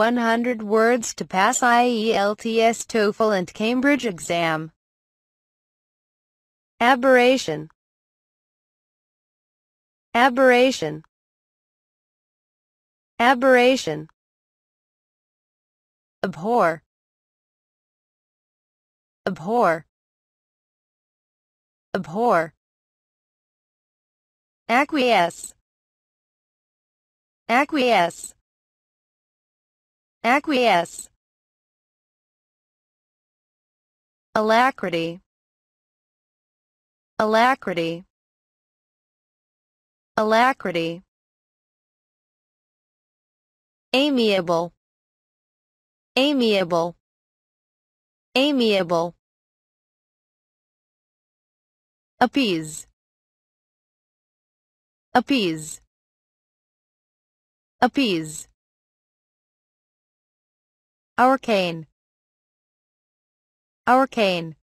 100 words to pass IELTS TOEFL and Cambridge exam. Aberration Aberration Aberration Abhor Abhor Abhor Acquiesce Acquiesce acquiesce alacrity alacrity alacrity amiable amiable amiable appease appease appease our cane. Our cane.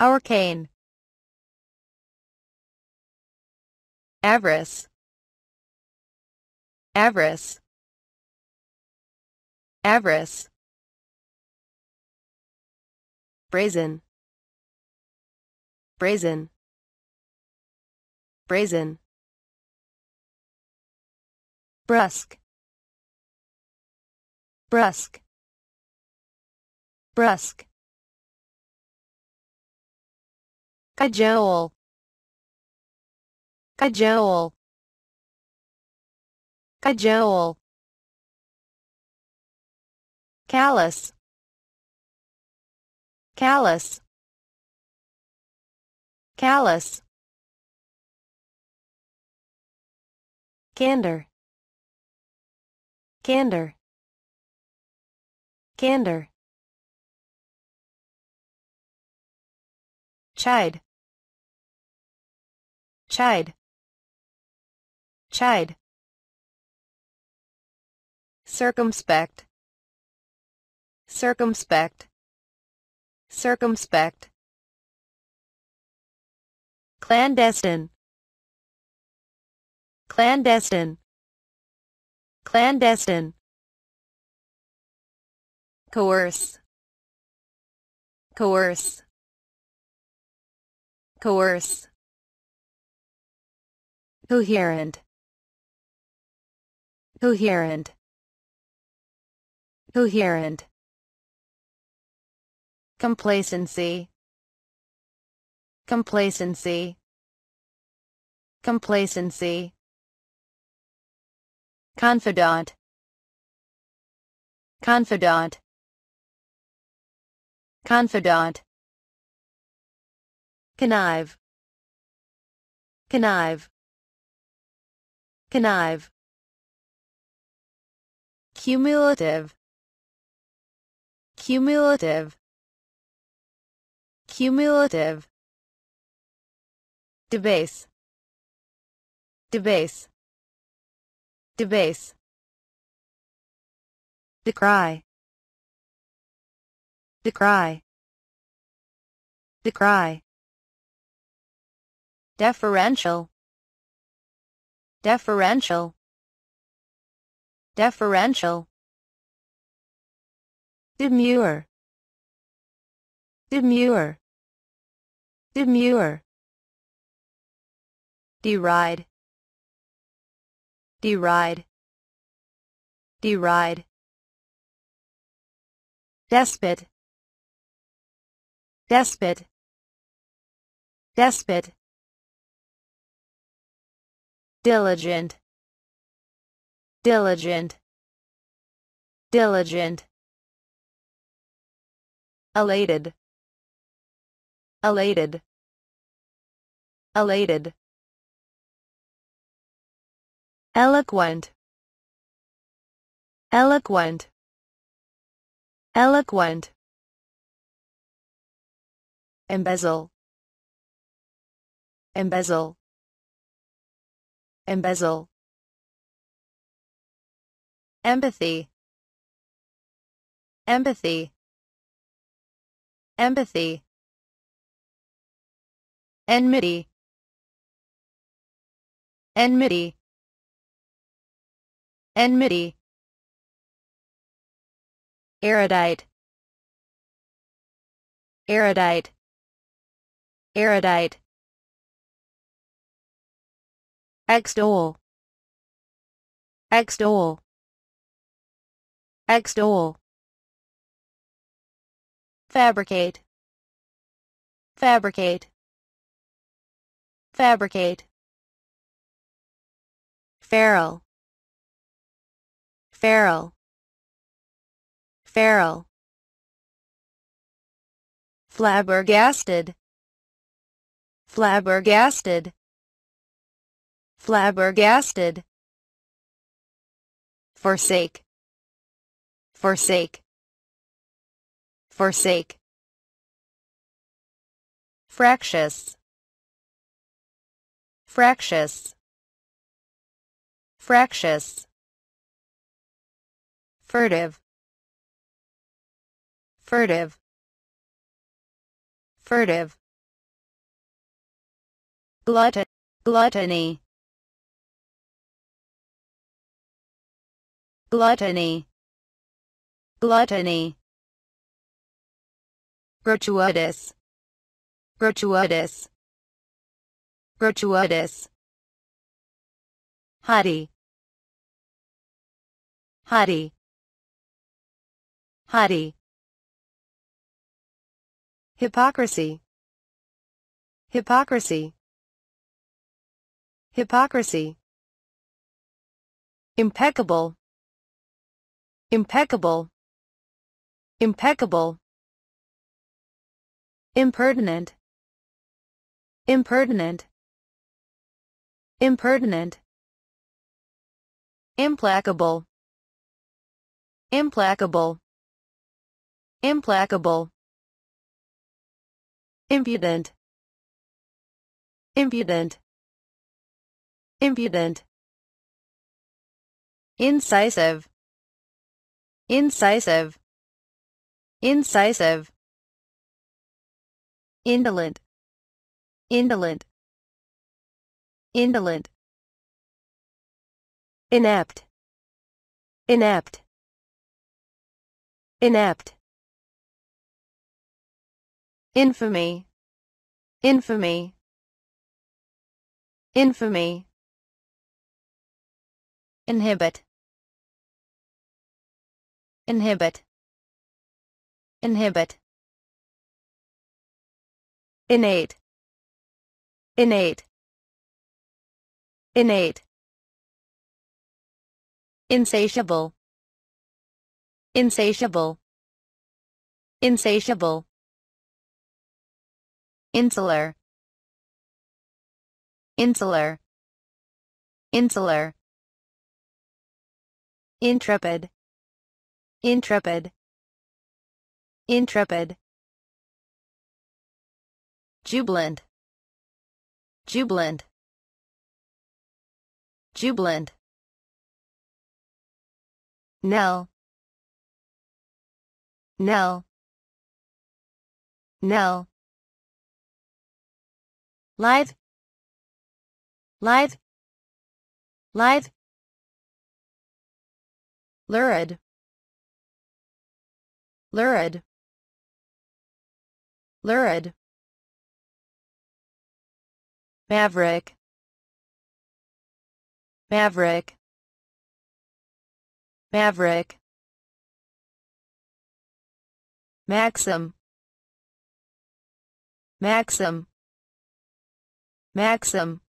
Our cane. Avarice. Avarice. Avarice. Brazen. Brazen. Brazen. Brusque brusque brusque cajole cajole cajole callous callous callous candor candor Candor. Chide. Chide. Chide. Circumspect. Circumspect. Circumspect. Clandestine. Clandestine. Clandestine coerce coerce coerce coherent coherent coherent complacency complacency complacency confidant confidant confidant connive connive connive cumulative cumulative cumulative debase debase debase decry the cry. deferential deferential deferential demure demure demure deride deride deride despot despot despot diligent diligent diligent elated elated elated eloquent eloquent eloquent embezzle embezzle embezzle empathy empathy empathy enmity enmity enmity erudite erudite erudite, extol, extol, extol, fabricate, fabricate, fabricate, feral, feral, feral, flabbergasted, flabbergasted flabbergasted forsake forsake forsake fractious fractious fractious furtive furtive furtive glutton, gluttony, gluttony, gluttony, gratuitous, gratuitous, gratuitous, haughty, haughty, haughty, hypocrisy, hypocrisy Hypocrisy. Impeccable. Impeccable. Impeccable. Impertinent. Impertinent. Impertinent. Implacable. Implacable. Implacable. Impudent. Impudent impudent incisive incisive incisive indolent indolent indolent inept inept inept infamy infamy infamy inhibit inhibit inhibit innate innate innate insatiable insatiable insatiable insular insular insular intrepid intrepid intrepid jubilant jubilant jubilant no no no live live live lurid lurid lurid maverick maverick maverick maxim maxim maxim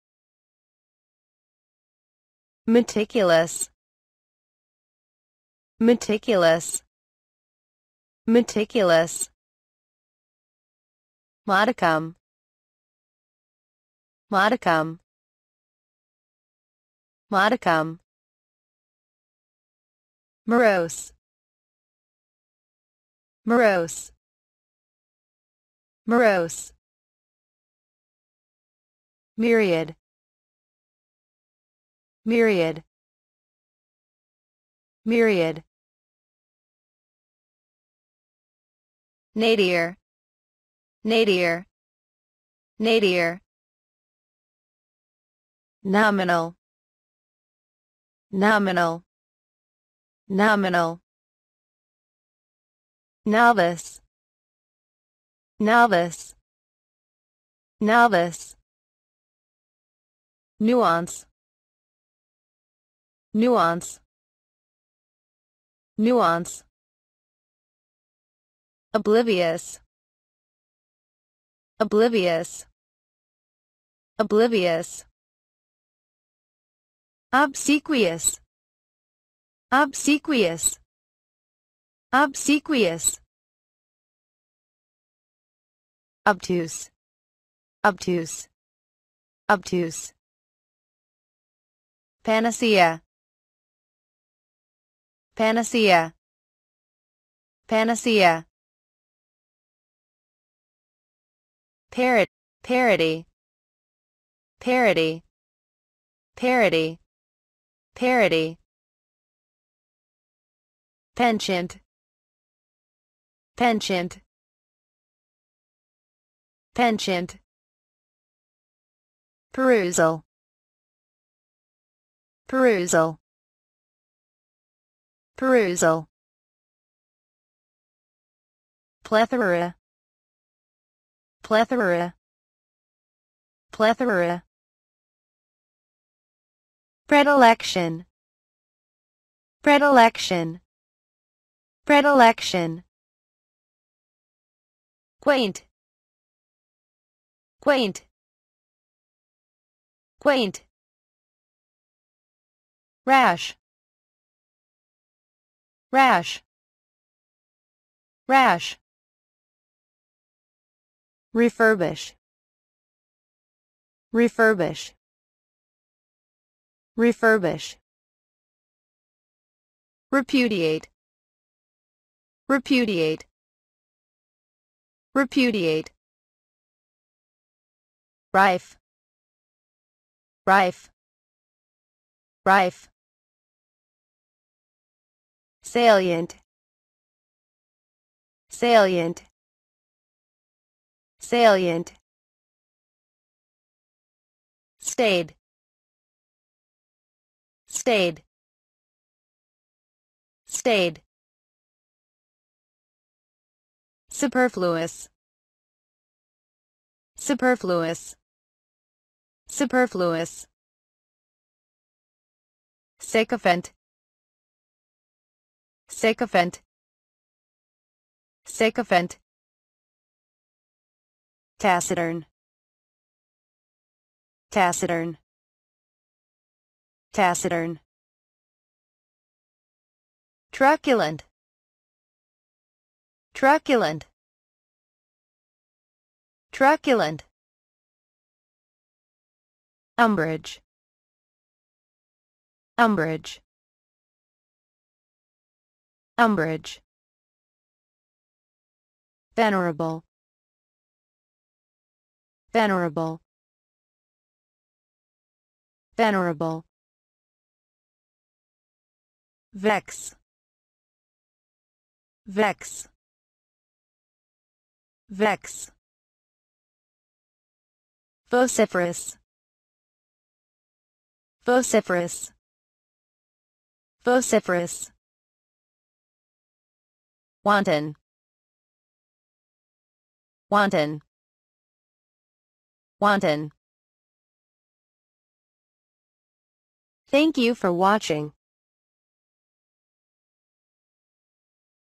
meticulous meticulous meticulous modicum modicum modicum morose morose morose myriad myriad myriad nadir nadir nadir nominal nominal nominal novice novice novice nuance nuance nuance oblivious oblivious oblivious obsequious obsequious obsequious obtuse obtuse obtuse panacea panacea panacea parrot parody parody parody parody penchant penchant penchant perusal perusal perusal plethora plethora plethora predilection predilection predilection quaint quaint quaint rash rash rash refurbish refurbish refurbish repudiate repudiate repudiate rife rife rife salient salient salient stayed stayed stayed superfluous superfluous superfluous sycophant sycophant sycophant taciturn taciturn taciturn truculent truculent truculent umbrage umbrage umbrage venerable venerable venerable vex vex vex vociferous vociferous vociferous wanton wanton Wanton. Thank you for watching.